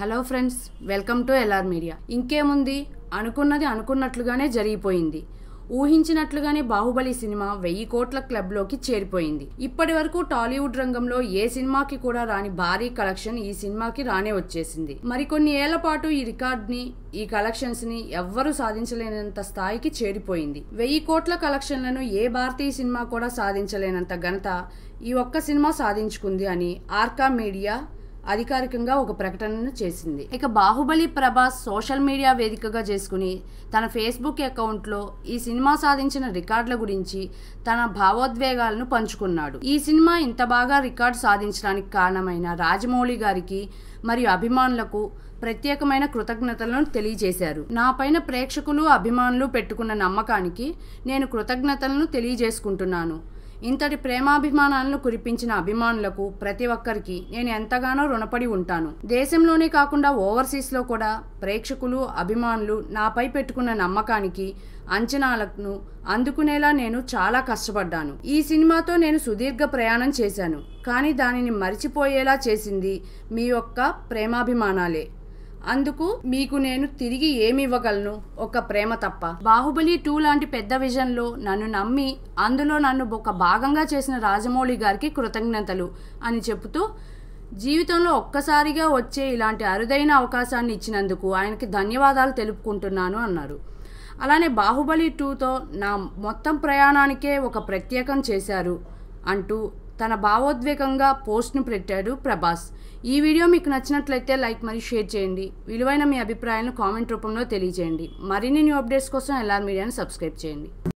hello friends welcome to L మీడియా media అనుకున్నది అనుకున్నట్లుగానే జరిగిపోయింది ఊహించినట్లుగానే బాహుబలి సినిమా వెయ్యి కోట్ల క్లబ్లోకి చేరిపోయింది ఇప్పటి వరకు టాలీవుడ్ రంగంలో ఏ సినిమాకి కూడా రాని భారీ కలెక్షన్ ఈ సినిమాకి రానే వచ్చేసింది మరికొన్ని ఏళ్ల పాటు ఈ రికార్డ్ని ఈ కలెక్షన్స్ ని ఎవ్వరూ సాధించలేనంత స్థాయికి చేరిపోయింది వెయ్యి కోట్ల కలెక్షన్లను ఏ భారతీయ సినిమా కూడా సాధించలేనంత ఘనత ఈ ఒక్క సినిమా సాధించుకుంది అని ఆర్కా మీడియా అధికారికంగా ఒక ప్రకటనను చేసింది ఇక బాహుబలి ప్రభాస్ సోషల్ మీడియా వేదికగా చేసుకుని తన ఫేస్బుక్ అకౌంట్లో ఈ సినిమా సాధించిన రికార్డుల గురించి తన భావోద్వేగాలను పంచుకున్నాడు ఈ సినిమా ఇంత బాగా రికార్డు సాధించడానికి కారణమైన రాజమౌళి గారికి మరియు అభిమానులకు ప్రత్యేకమైన కృతజ్ఞతలను తెలియజేశారు నా పైన ప్రేక్షకులు అభిమానులు పెట్టుకున్న నమ్మకానికి నేను కృతజ్ఞతలను తెలియజేసుకుంటున్నాను ఇంతటి ప్రేమాభిమానాలను కురిపించిన అభిమానులకు ప్రతి ఒక్కరికి నేను ఎంతగానో రుణపడి ఉంటాను దేశంలోనే కాకుండా ఓవర్సీస్లో కూడా ప్రేక్షకులు అభిమానులు నాపై పెట్టుకున్న నమ్మకానికి అంచనాలను అందుకునేలా నేను చాలా కష్టపడ్డాను ఈ సినిమాతో నేను సుదీర్ఘ ప్రయాణం చేశాను కానీ దానిని మరిచిపోయేలా చేసింది మీ యొక్క ప్రేమాభిమానాలే అందుకు మీకు నేను తిరిగి ఏమి ఇవ్వగలను ఒక ప్రేమ తప్ప బాహుబలి టూ లాంటి పెద్ద విజన్లో నన్ను నమ్మి అందులో నన్ను ఒక భాగంగా చేసిన రాజమౌళి గారికి కృతజ్ఞతలు అని చెబుతూ జీవితంలో ఒక్కసారిగా వచ్చే ఇలాంటి అరుదైన అవకాశాన్ని ఇచ్చినందుకు ఆయనకి ధన్యవాదాలు తెలుపుకుంటున్నాను అన్నారు అలానే బాహుబలి టూతో నా మొత్తం ప్రయాణానికే ఒక ప్రత్యేకం చేశారు అంటూ తన భావోద్వేగంగా పోస్ట్ను పెట్టాడు ప్రభాస్ ఈ వీడియో మీకు నచ్చినట్లయితే లైక్ మరి షేర్ చేయండి విలువైన మీ అభిప్రాయాలను కామెంట్ రూపంలో తెలియజేయండి మరిన్ని న్యూ అప్డేట్స్ కోసం ఎల్ఆర్ మీడియాను సబ్స్క్రైబ్ చేయండి